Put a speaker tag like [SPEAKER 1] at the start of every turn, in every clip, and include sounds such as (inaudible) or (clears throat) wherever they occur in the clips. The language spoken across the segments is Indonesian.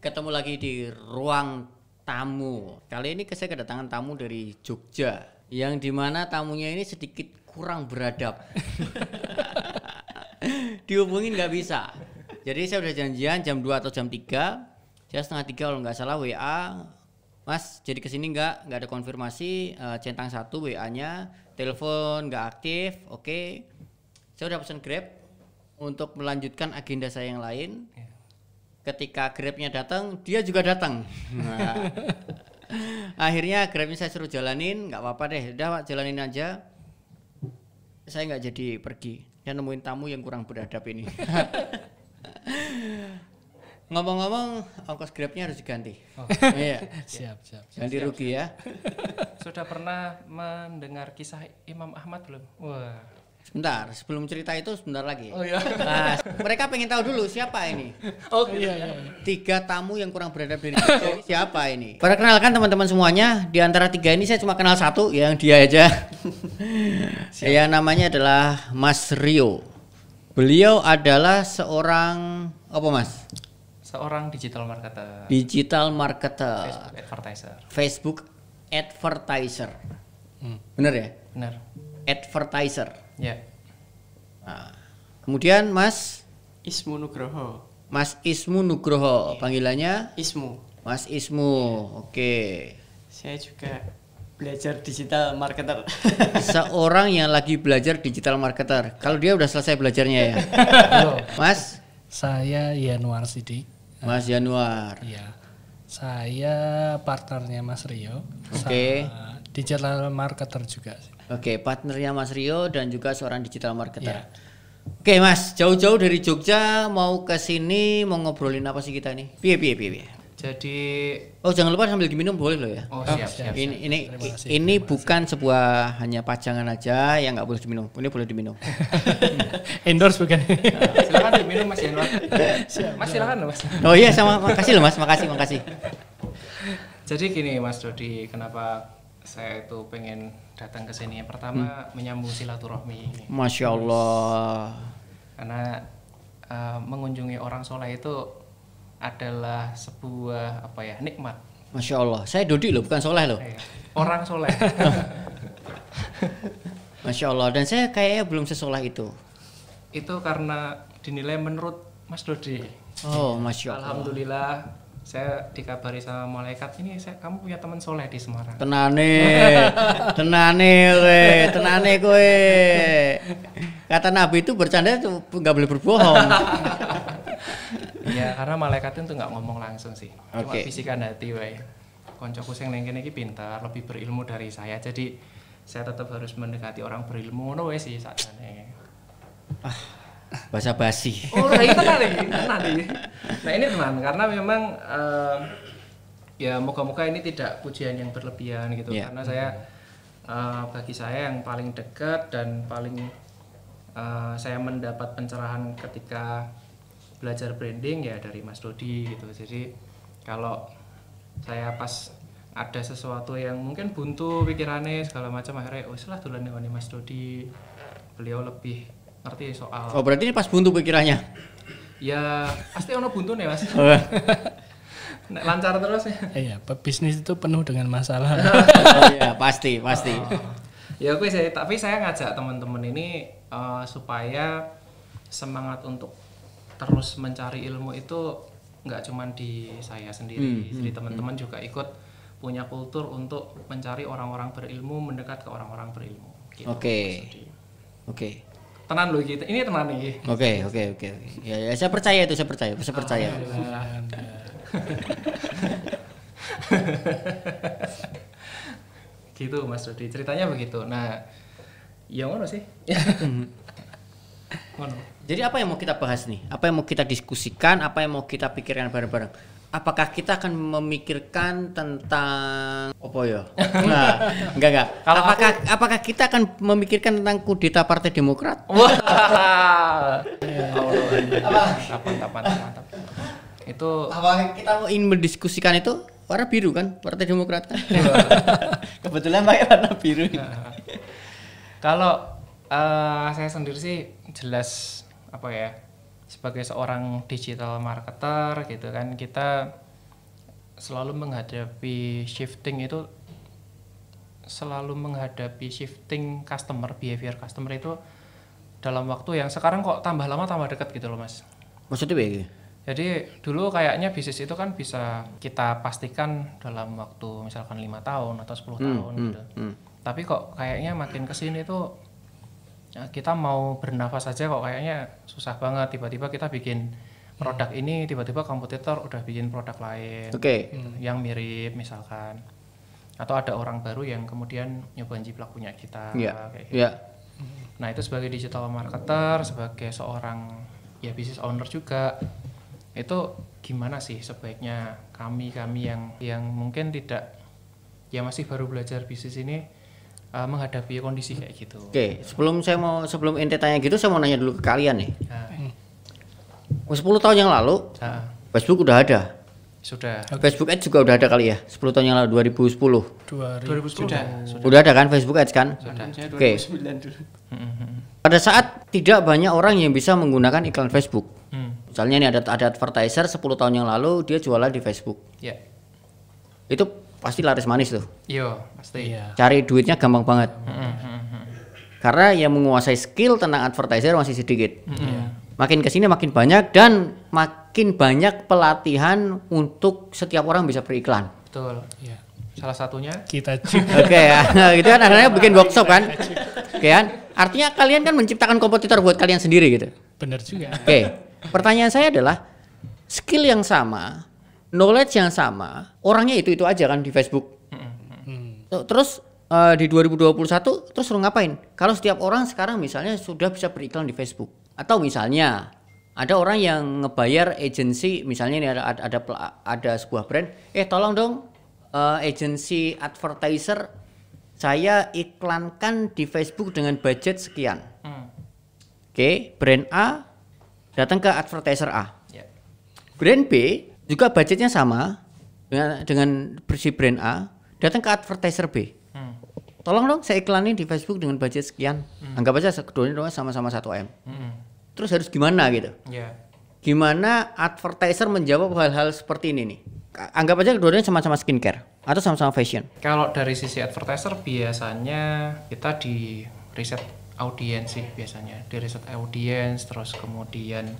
[SPEAKER 1] Ketemu lagi di ruang tamu. Kali ini saya kedatangan tamu dari Jogja, yang dimana tamunya ini sedikit kurang beradab. (laughs) Dihubungin nggak bisa. Jadi saya udah janjian jam 2 atau jam 3 Saya setengah tiga kalau nggak salah WA Mas jadi kesini nggak nggak ada konfirmasi uh, centang satu WA nya telepon nggak aktif oke okay. saya udah pesan grab untuk melanjutkan agenda saya yang lain iya ketika Grabnya datang dia juga datang nah, (laughs) akhirnya Grabnya saya suruh jalanin nggak apa-apa deh udah pak jalanin aja saya nggak jadi pergi dan nemuin tamu yang kurang beradab ini (laughs) Ngomong-ngomong, ongkos grabnya harus diganti. Oh. (laughs) iya. siap, siap, Ganti rugi ya. Sudah
[SPEAKER 2] pernah mendengar kisah Imam Ahmad belum?
[SPEAKER 1] Wah. Sebentar, sebelum cerita itu sebentar lagi. Oh iya. Nah, mereka pengen tahu dulu siapa ini. (laughs) Oh iya, iya. Tiga tamu yang kurang berada di siapa ini? Perkenalkan teman-teman semuanya, di antara tiga ini saya cuma kenal satu, yang dia aja. saya (laughs) namanya adalah Mas Rio. Beliau adalah seorang apa Mas?
[SPEAKER 2] Seorang digital marketer. Digital
[SPEAKER 1] marketer. Facebook advertiser. Facebook advertiser. Hmm. Bener ya? Bener. Advertiser
[SPEAKER 2] Ya. Nah,
[SPEAKER 1] kemudian Mas Ismu Nugroho. Mas Ismu Nugroho, ya. panggilannya Ismu. Mas Ismu, ya. oke. Saya juga belajar digital marketer. (laughs) Seorang yang lagi belajar digital marketer. Kalau dia udah selesai belajarnya ya. Mas? Saya Yanuar Sidik. Mas Yanuar. Iya.
[SPEAKER 2] Saya partnernya Mas Rio.
[SPEAKER 1] Oke. Okay. Digital marketer juga Oke, okay, partnernya Mas Rio dan juga seorang digital marketer. Yeah. Oke, okay, Mas, jauh-jauh dari Jogja mau ke sini mau ngobrolin apa sih kita nih? Piye piye piye. Jadi Oh, jangan lupa sambil diminum boleh loh ya. Oh, siap, oh, siap, siap. Ini ini kasih, ini bukan sebuah hanya pajangan aja yang nggak boleh diminum. Ini boleh diminum. (laughs) Endorse bukan. (laughs) silakan diminum Mas Yanwar. Mas silakan loh, Mas. Oh iya sama makasih loh Mas, makasih makasih.
[SPEAKER 2] Jadi gini Mas Dodi, kenapa saya itu pengen datang ke sini. Pertama hmm. menyambung silaturahmi. Masya Allah. Karena uh, mengunjungi orang soleh itu adalah sebuah apa ya nikmat.
[SPEAKER 1] Masya Allah. Saya Dodi loh, bukan soleh loh. Iya. Orang soleh. (laughs) Masya Allah. Dan saya kayaknya belum sesoleh itu.
[SPEAKER 2] Itu karena dinilai menurut Mas Dodi. Oh, masya Allah. Alhamdulillah saya dikabari sama malaikat ini saya kamu punya teman soleh di Semarang tenane (laughs) tenane kowe tenane kowe
[SPEAKER 1] kata nabi itu bercanda itu nggak boleh berbohong (laughs) ya
[SPEAKER 2] karena malaikat itu nggak ngomong langsung sih okay. cuma fisika hati wae konco kuseng ning lagi pintar lebih berilmu dari saya jadi saya tetap harus mendekati orang berilmu ngono sih ini
[SPEAKER 1] ah bahasa basi. Oh, nah ini menarik, nih. Nah ini teman, karena memang
[SPEAKER 2] uh, ya moga-moga ini tidak pujian yang berlebihan gitu, yeah. karena saya uh, bagi saya yang paling dekat dan paling uh, saya mendapat pencerahan ketika belajar branding ya dari Mas Dodi gitu. Jadi kalau saya pas ada sesuatu yang mungkin buntu pikirannya segala macam akhirnya oh setelah tulen Mas Dodi beliau lebih ngerti soal oh berarti ini pas buntu pikirannya ya pasti ono buntu nih mas oh, iya. (laughs) lancar terus ya iya bisnis itu penuh dengan masalah (laughs) oh, iya pasti pasti oh. oh. ya oke sih tapi saya ngajak teman-teman ini uh, supaya semangat untuk terus mencari ilmu itu nggak cuma di saya sendiri hmm, jadi hmm, teman-teman hmm. juga ikut punya kultur untuk mencari orang-orang berilmu mendekat ke orang-orang berilmu oke
[SPEAKER 1] gitu, oke okay
[SPEAKER 2] tenan loh kita ini tenan nih oke oke oke ya, ya saya percaya itu saya percaya saya percaya gitu mas Rudi, ceritanya begitu
[SPEAKER 1] nah ya mana sih mana (laughs) jadi apa yang mau kita bahas nih apa yang mau kita diskusikan apa yang mau kita pikirkan bareng-bareng apakah kita akan memikirkan tentang apa ya? (laughs) Nah, enggak enggak. Kalau apakah aku... apakah kita akan memikirkan tentang kudeta Partai Demokrat? (laughs) Wah. Tapan tapan Itu apa kita mau ingin mendiskusikan itu? Warna biru kan, Partai Demokrat kan. Iya. (laughs) Kebetulan pakai warna
[SPEAKER 2] biru. Iya. Kalau uh, saya sendiri sih jelas apa ya? sebagai seorang digital marketer gitu kan kita selalu menghadapi shifting itu selalu menghadapi shifting customer behavior customer itu dalam waktu yang sekarang kok tambah lama tambah dekat gitu loh mas maksudnya begini. Ya, jadi dulu kayaknya bisnis itu kan bisa kita pastikan dalam waktu misalkan lima tahun atau 10 hmm, tahun hmm, gitu hmm. tapi kok kayaknya makin kesini tuh Ya, kita mau bernafas aja kok kayaknya susah banget tiba-tiba kita bikin produk ini tiba-tiba kompetitor udah bikin produk lain okay. Gitu, yang mirip misalkan atau ada orang baru yang kemudian nyobain jiplak punya kita yeah. kayak gitu. Yeah. Nah itu sebagai digital marketer sebagai seorang ya bisnis owner juga itu gimana sih sebaiknya kami kami yang yang mungkin tidak ya masih baru belajar bisnis ini uh, menghadapi kondisi kayak gitu.
[SPEAKER 1] Oke, okay. sebelum saya mau sebelum ente tanya gitu, saya mau nanya dulu ke kalian nih. Ah, hmm. oh, sepuluh 10 tahun yang lalu ya. Facebook udah ada. Sudah. Facebook Ads juga udah ada kali ya. 10 tahun yang lalu 2010. 2010. Sudah. Sudah, sudah ada kan Facebook Ads kan? Sudah. Oke. Okay.
[SPEAKER 2] Mm-hmm.
[SPEAKER 1] Pada saat tidak banyak orang yang bisa menggunakan iklan Facebook. Hmm. Misalnya nih ada ada advertiser 10 tahun yang lalu dia jualan di Facebook. Ya. Itu pasti laris manis tuh. Iya, pasti. Iya. Cari duitnya gampang banget. Mm, mm, mm, Karena yang menguasai skill tentang advertiser masih sedikit. Mm -hmm. Makin kesini makin banyak dan makin banyak pelatihan untuk setiap orang bisa beriklan.
[SPEAKER 2] Betul. Iya. Salah satunya kita (laughs) juga. Oke okay, ya, gitu (laughs) kan akhirnya bikin workshop kan,
[SPEAKER 1] Oke okay, kan? Artinya kalian kan menciptakan kompetitor buat kalian sendiri gitu. Benar juga. Oke, okay. pertanyaan saya adalah skill yang sama knowledge yang sama, orangnya itu-itu aja kan di Facebook. Hmm. Terus uh, di 2021 terus lu ngapain? Kalau setiap orang sekarang misalnya sudah bisa beriklan di Facebook atau misalnya ada orang yang ngebayar agensi misalnya ini ada ada ada, ada sebuah brand, eh tolong dong uh, agensi advertiser saya iklankan di Facebook dengan budget sekian. Hmm. Oke, okay, brand A datang ke advertiser A. Yeah. Brand B juga budgetnya sama dengan dengan si brand A datang ke advertiser B hmm. tolong dong saya iklanin di Facebook dengan budget sekian hmm. anggap aja keduanya sama-sama 1 m hmm. terus harus gimana gitu yeah. gimana advertiser menjawab hal-hal seperti ini nih anggap aja keduanya sama-sama skincare atau sama-sama fashion
[SPEAKER 2] kalau dari sisi advertiser biasanya kita di riset audiens sih biasanya di riset
[SPEAKER 1] audiens terus kemudian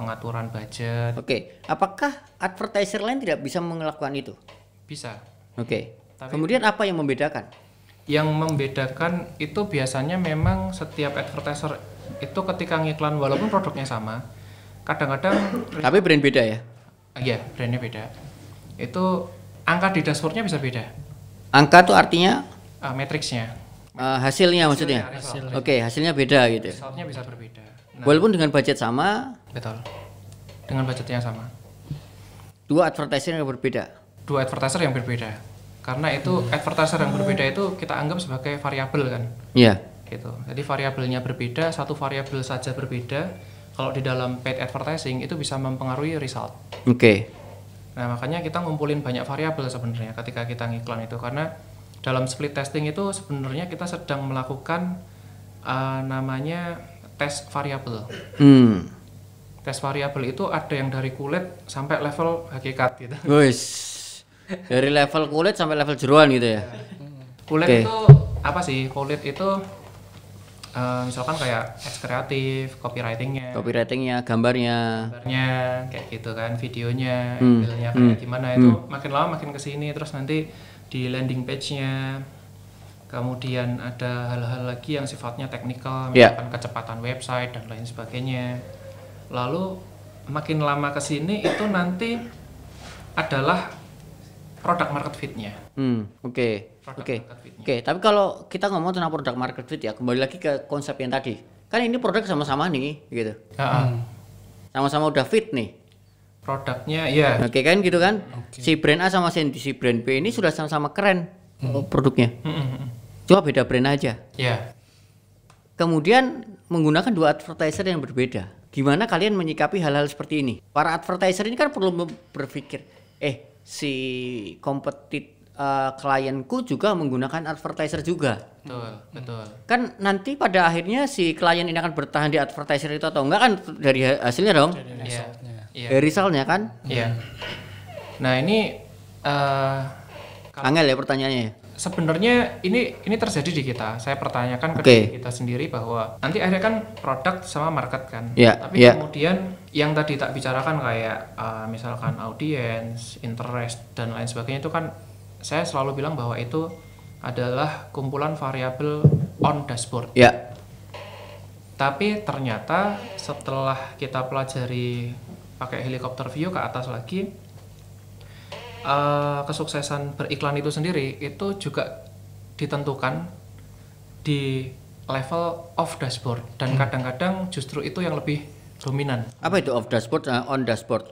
[SPEAKER 1] pengaturan budget. Oke, okay. apakah advertiser lain tidak bisa melakukan itu? Bisa. Oke. Okay. Kemudian apa yang membedakan?
[SPEAKER 2] Yang membedakan itu biasanya memang setiap advertiser itu ketika ngiklan walaupun produknya sama, kadang-kadang (clears throat)
[SPEAKER 1] tapi brand beda ya?
[SPEAKER 2] Iya, brandnya beda. Itu angka di dashboardnya bisa beda.
[SPEAKER 1] Angka tuh artinya?
[SPEAKER 2] Uh, eh, matriksnya.
[SPEAKER 1] Uh, eh, hasilnya maksudnya. Hasil. Oke, okay, hasilnya beda gitu. Ya? bisa Nah, Walaupun dengan budget sama, Betul. Dengan budgetnya sama. Dua advertiser
[SPEAKER 2] yang berbeda. Dua advertiser yang berbeda. Karena itu hmm. advertiser yang berbeda itu kita anggap sebagai variabel kan. Iya. Yeah. Gitu. Jadi variabelnya berbeda, satu variabel saja berbeda. Kalau di dalam paid advertising itu bisa mempengaruhi result. Oke. Okay. Nah, makanya kita ngumpulin banyak variabel sebenarnya ketika kita ngiklan itu karena dalam split testing itu sebenarnya kita sedang melakukan uh, namanya tes variabel. Hmm tes variabel itu ada yang dari kulit sampai level hakikat gitu. Wis.
[SPEAKER 1] Dari level kulit sampai level jeruan gitu ya. Kulit okay. itu apa sih? Kulit itu uh, misalkan kayak ads kreatif,
[SPEAKER 2] copywritingnya, copywritingnya, gambarnya, gambarnya kayak gitu kan, videonya, hmm. kayak hmm. gimana itu hmm. makin lama makin kesini terus nanti di landing page-nya kemudian ada hal-hal lagi yang sifatnya teknikal ya. misalkan yeah. kecepatan website dan lain sebagainya lalu makin lama ke sini itu nanti
[SPEAKER 1] adalah produk market fitnya. Hmm, oke. Okay. Oke. Oke, okay. tapi kalau kita ngomong tentang produk market fit ya, kembali lagi ke konsep yang tadi. Kan ini produk sama-sama nih, gitu. sama hmm. Sama-sama udah fit nih. Produknya ya. Yeah. Oke okay, kan gitu kan? Okay. Si brand A sama si, brand B ini sudah sama-sama keren hmm. Oh, produknya. Hmm, hmm, hmm. Cuma beda brand aja. Ya. Yeah. Kemudian menggunakan dua advertiser yang berbeda. Gimana kalian menyikapi hal-hal seperti ini? Para advertiser ini kan perlu berpikir, eh si kompetit uh, eh, juga menggunakan advertiser juga.
[SPEAKER 2] Betul, betul.
[SPEAKER 1] Kan nanti pada akhirnya si klien ini akan bertahan di advertiser itu atau enggak kan dari hasilnya dong? Dari Yeah. Dari resultnya iya. kan? Iya. Yeah. Nah, ini uh, Angel ya pertanyaannya. Ya sebenarnya ini ini
[SPEAKER 2] terjadi di kita. Saya pertanyakan ke okay. kita sendiri bahwa nanti akhirnya kan produk sama market kan. Yeah. Tapi yeah. kemudian yang tadi tak bicarakan kayak uh, misalkan audiens, interest dan lain sebagainya itu kan saya selalu bilang bahwa itu adalah kumpulan variabel on dashboard. Yeah. Tapi ternyata setelah kita pelajari pakai helikopter view ke atas lagi Eh, kesuksesan beriklan itu sendiri itu juga ditentukan di level off dashboard dan hmm. kadang-kadang justru itu yang lebih dominan.
[SPEAKER 1] Apa itu off dashboard eh, on dashboard?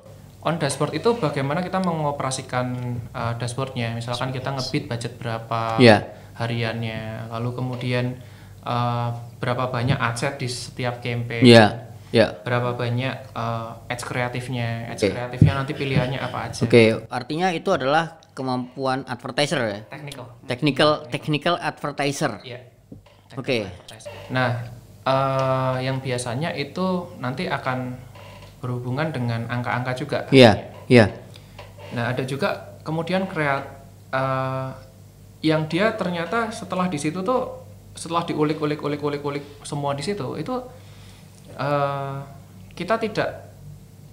[SPEAKER 2] On dashboard itu bagaimana kita mengoperasikan uh, dashboardnya. Misalkan kita ngebit budget berapa yeah. hariannya, lalu kemudian uh, berapa banyak aset di setiap campaign. Yeah Ya. Berapa banyak uh, eh, ads kreatifnya? Ads okay. kreatifnya nanti pilihannya apa aja? Oke, okay.
[SPEAKER 1] artinya itu adalah kemampuan advertiser ya. Technical. Technical technical advertiser. Iya. Oke. Okay. Nah, uh, yang biasanya itu
[SPEAKER 2] nanti akan berhubungan dengan angka-angka juga.
[SPEAKER 1] Iya. Iya.
[SPEAKER 2] Nah, ada juga kemudian kreat uh, yang dia ternyata setelah di situ tuh setelah diulik-ulik ulik-ulik ulik semua di situ itu Eh, kita tidak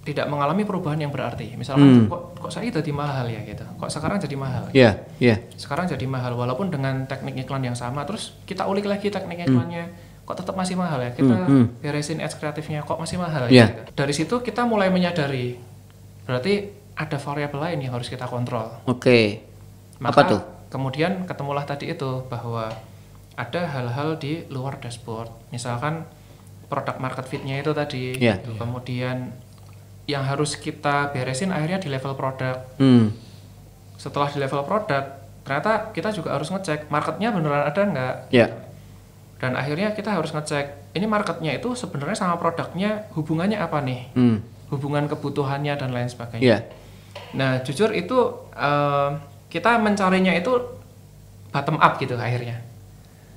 [SPEAKER 2] tidak mengalami perubahan yang berarti. Misalkan hmm. kok kok saya jadi mahal ya gitu. Kok sekarang jadi mahal? Iya, yeah, gitu. iya. Yeah. Sekarang jadi mahal walaupun dengan teknik iklan yang sama terus kita ulik lagi teknik hmm. iklannya hmm. kok tetap masih mahal ya. Kita hmm. hmm. beresin ads kreatifnya kok masih mahal yeah. ya. Gitu. Dari situ kita mulai menyadari berarti ada variabel lain yang harus kita kontrol.
[SPEAKER 1] Oke. Okay. Apa tuh?
[SPEAKER 2] Kemudian ketemulah tadi itu bahwa ada hal-hal di luar dashboard. Misalkan produk market fitnya itu tadi yeah. gitu. kemudian yang harus kita beresin akhirnya di level produk mm. setelah di level produk ternyata kita juga harus ngecek marketnya beneran ada nggak yeah. dan akhirnya kita harus ngecek ini marketnya itu sebenarnya sama produknya hubungannya apa nih mm. hubungan kebutuhannya dan lain sebagainya yeah. nah jujur itu uh, kita mencarinya itu bottom up gitu akhirnya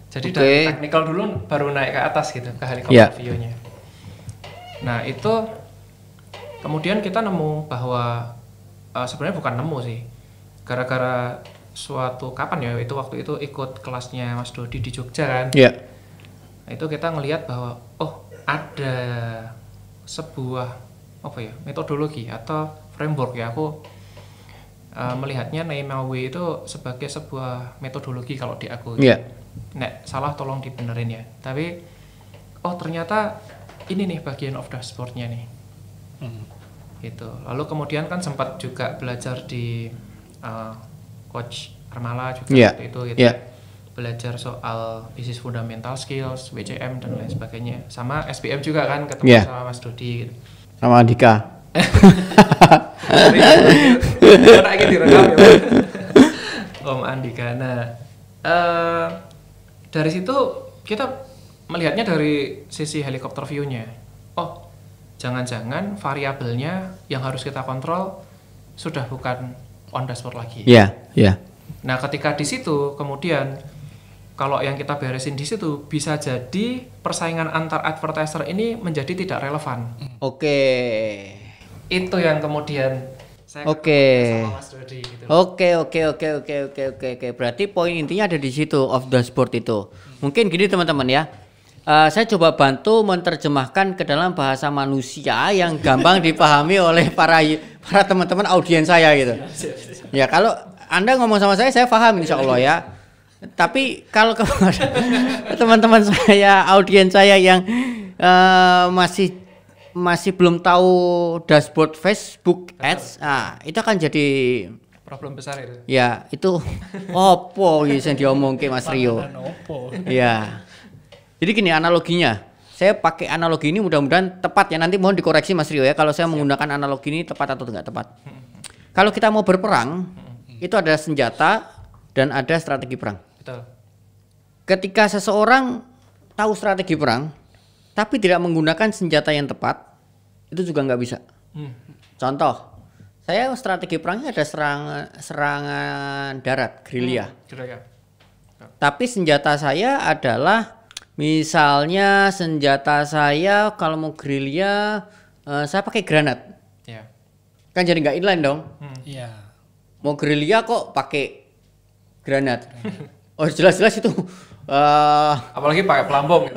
[SPEAKER 2] jadi okay. dari technical dulu baru naik ke atas gitu ke helikopter yeah. view-nya. Nah, itu kemudian kita nemu bahwa uh, sebenarnya bukan nemu sih. Gara-gara suatu kapan ya itu waktu itu ikut kelasnya Mas Dodi di Jogja kan. Iya. Yeah. itu kita ngelihat bahwa oh, ada sebuah apa ya, metodologi atau framework ya aku uh, melihatnya Naimawi itu sebagai sebuah metodologi kalau di aku. Iya. Yeah nek salah tolong dibenerin ya tapi oh ternyata ini nih bagian of dashboardnya nih hmm. gitu lalu kemudian kan sempat juga belajar di uh, coach Armala juga yeah. waktu itu gitu yeah. Ya. belajar soal bisnis fundamental skills BCM dan lain sebagainya sama SPM juga kan ketemu yeah. sama Mas Dodi gitu.
[SPEAKER 1] sama Andika (laughs) gitu ya?
[SPEAKER 2] Om Andika nah uh, dari situ kita melihatnya dari sisi helikopter view-nya. Oh, jangan-jangan variabelnya yang harus kita kontrol sudah bukan on dashboard lagi. Iya, yeah, iya. Yeah. Nah, ketika di situ kemudian kalau yang kita beresin di situ bisa jadi persaingan antar advertiser ini menjadi tidak relevan. Hmm. Oke. Okay. Itu yang kemudian Oke. Gitu.
[SPEAKER 1] Oke oke oke oke oke oke oke. Berarti poin intinya ada di situ of the sport itu. Hmm. Mungkin gini teman-teman ya. Uh, saya coba bantu menerjemahkan ke dalam bahasa manusia yang gampang (laughs) dipahami oleh para para teman-teman audiens saya gitu. Iya, iya, iya. Ya kalau anda ngomong sama saya saya paham insya Allah ya. Tapi kalau (laughs) teman-teman saya audiens saya yang uh, masih masih belum tahu dashboard Facebook Ads, ah itu akan jadi problem besar itu. Ya, itu opo yang yang ke Mas Rio. Ya. Jadi gini analoginya, saya pakai analogi ini mudah-mudahan tepat ya. Nanti mohon dikoreksi Mas Rio ya kalau saya menggunakan analogi ini tepat atau tidak tepat. kalau kita mau berperang, itu ada senjata dan ada strategi perang. Betul. Ketika seseorang tahu strategi perang, tapi tidak menggunakan senjata yang tepat itu juga nggak bisa. Hmm. Contoh, saya strategi perangnya ada serangan serangan darat, gerilya. Hmm, ya. Tapi senjata saya adalah misalnya senjata saya kalau mau gerilya uh, saya pakai granat. Yeah. Kan jadi nggak inline dong. Hmm. Yeah. Mau gerilya kok pakai granat. (laughs) oh jelas-jelas itu Uh, Apalagi pakai pelampung. (laughs)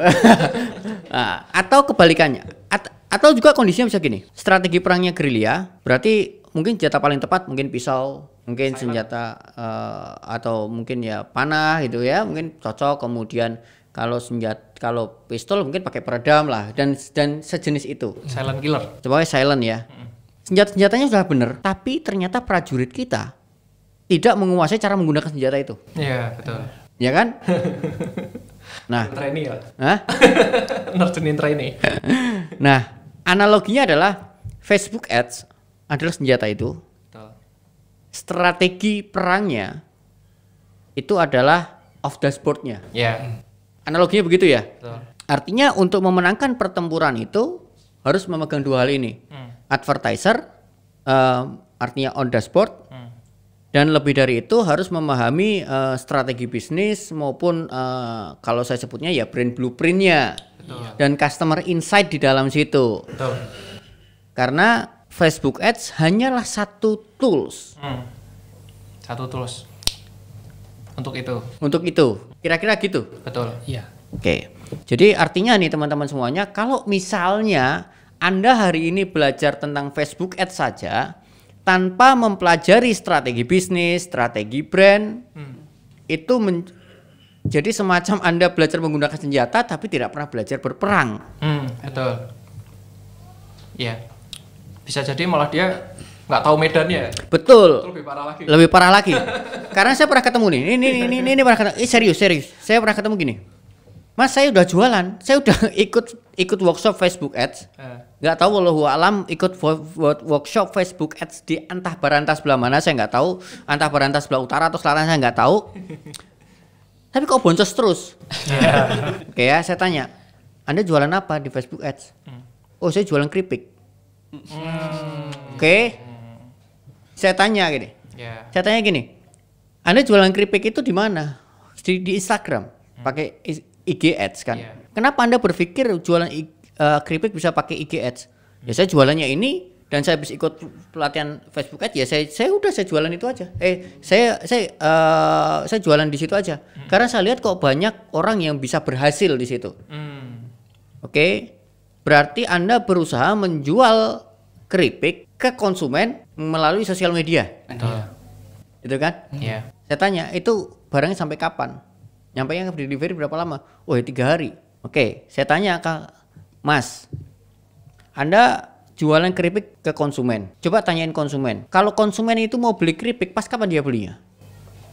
[SPEAKER 1] Nah, atau kebalikannya. At atau juga kondisinya bisa gini. Strategi perangnya gerilya berarti mungkin senjata paling tepat mungkin pisau, mungkin Silent. senjata uh, atau mungkin ya panah gitu ya, mungkin cocok kemudian kalau senjat kalau pistol mungkin pakai peredam lah dan dan sejenis itu. Silent killer. Coba silent ya. Senjata-senjatanya sudah benar, tapi ternyata prajurit kita tidak menguasai cara menggunakan senjata itu. Iya, betul ya kan? (laughs)
[SPEAKER 2] nah, trainee ya. Hah? (laughs) (laughs) nah,
[SPEAKER 1] analoginya adalah Facebook Ads adalah senjata itu. Strategi perangnya itu adalah off dashboardnya. Ya. Yeah. Analoginya begitu ya. Betul. Artinya untuk memenangkan pertempuran itu harus memegang dua hal ini. Hmm. Advertiser, um, artinya on dashboard, dan lebih dari itu harus memahami uh, strategi bisnis maupun uh, kalau saya sebutnya ya brand blueprintnya iya. dan customer insight di dalam situ. Betul. Karena Facebook Ads hanyalah satu tools. Hmm.
[SPEAKER 2] Satu tools untuk itu.
[SPEAKER 1] Untuk itu, kira-kira gitu. Betul. Iya. Oke. Jadi artinya nih teman-teman semuanya, kalau misalnya anda hari ini belajar tentang Facebook Ads saja, tanpa mempelajari strategi bisnis, strategi brand, hmm. itu men jadi semacam Anda belajar menggunakan senjata tapi tidak pernah belajar berperang.
[SPEAKER 2] Hmm, betul. Ya. Bisa jadi malah dia nggak tahu medannya.
[SPEAKER 1] Betul. Itu lebih parah lagi. Lebih parah lagi. (laughs) Karena saya pernah ketemu nih. Ini ini ini ini, ini pernah ketemu. Ini eh, serius serius. Saya pernah ketemu gini. Mas saya udah jualan, saya udah (laughs) ikut ikut workshop Facebook Ads. Eh nggak tahu walau alam ikut workshop Facebook Ads di antah barantas belah mana saya nggak tahu antah barantas belah utara atau selatan saya nggak tahu (laughs) tapi kok boncos terus yeah. (laughs) oke ya saya tanya anda jualan apa di Facebook Ads hmm. oh saya jualan keripik hmm. oke saya tanya gini yeah. saya tanya gini anda jualan keripik itu di mana di, di Instagram hmm. pakai IG Ads kan yeah. kenapa anda berpikir jualan uh, keripik bisa pakai IG ads ya saya jualannya ini dan saya bisa ikut pelatihan Facebook ads ya saya saya udah saya jualan itu aja eh saya saya uh, saya jualan di situ aja hmm. karena saya lihat kok banyak orang yang bisa berhasil di situ hmm. oke okay? berarti anda berusaha menjual keripik ke konsumen melalui sosial media betul iya. itu kan iya yeah. saya tanya itu barangnya sampai kapan nyampe yang delivery berapa lama oh ya tiga hari oke okay. saya tanya ke Mas, Anda jualan keripik ke konsumen. Coba tanyain konsumen. Kalau konsumen itu mau beli keripik, pas kapan dia belinya?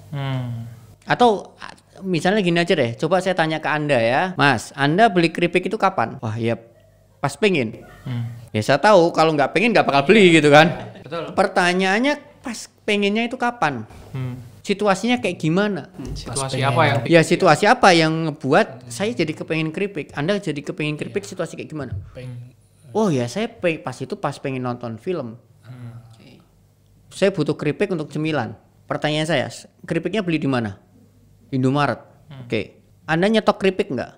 [SPEAKER 1] Hmm. Atau misalnya gini aja deh, coba saya tanya ke Anda ya. Mas, Anda beli keripik itu kapan? Wah, ya pas pengen. Hmm. Ya saya tahu, kalau nggak pengen nggak bakal beli gitu kan. Betul. Pertanyaannya pas pengennya itu kapan? Hmm situasinya kayak gimana? Hmm, situasi Pas apa yang? Ya situasi iya. apa yang ngebuat hmm. saya jadi kepengen keripik? Anda jadi kepengen keripik ya. situasi kayak gimana? Peng eh. oh ya saya pe pas itu pas pengen nonton film hmm. saya butuh keripik untuk cemilan pertanyaan saya keripiknya beli di mana Indomaret hmm. oke okay. anda nyetok keripik nggak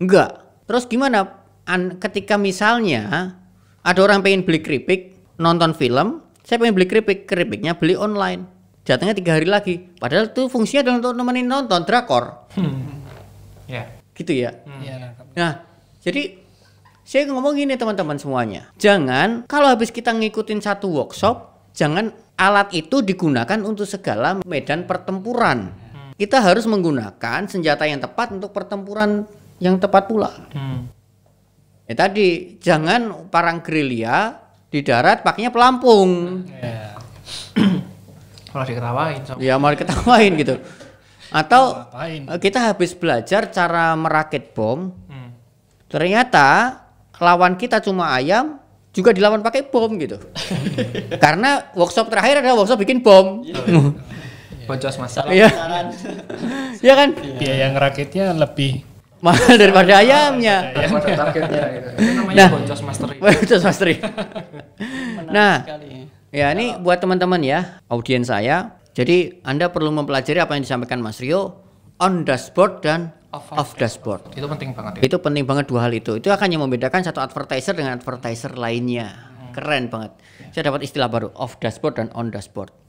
[SPEAKER 1] nggak terus gimana An ketika misalnya ada orang pengen beli keripik nonton film saya pengen beli keripik keripiknya beli online datangnya tiga hari lagi padahal tuh fungsinya adalah untuk nemenin nonton drakor hmm. yeah. gitu ya hmm. Iya, nah jadi saya ngomong gini teman-teman semuanya jangan kalau habis kita ngikutin satu workshop jangan alat itu digunakan untuk segala medan pertempuran hmm. kita harus menggunakan senjata yang tepat untuk pertempuran yang tepat pula hmm. ya tadi jangan parang gerilya di darat pakainya pelampung hmm. yeah. Ya. (clears throat)
[SPEAKER 2] malah diketawain sama. ya
[SPEAKER 1] malah diketawain gitu atau Ngapain. kita habis belajar cara merakit bom hmm. ternyata lawan kita cuma ayam juga dilawan pakai bom gitu (laughs) karena workshop terakhir adalah workshop bikin bom
[SPEAKER 2] boncos masalah Iya (laughs) ya kan biaya ngerakitnya lebih mahal (laughs) daripada ayamnya ayamnya gitu. namanya nah, boncos mastery boncos mastery nah sekali Ya, ini uh,
[SPEAKER 1] buat teman-teman ya, audiens saya. Jadi Anda perlu mempelajari apa yang disampaikan Mas Rio on dashboard dan off, dashboard. Itu penting banget. Ya? Itu penting banget dua hal itu. Itu akan yang membedakan satu advertiser dengan advertiser lainnya. Hmm. Keren banget. Saya dapat istilah baru off dashboard dan on dashboard.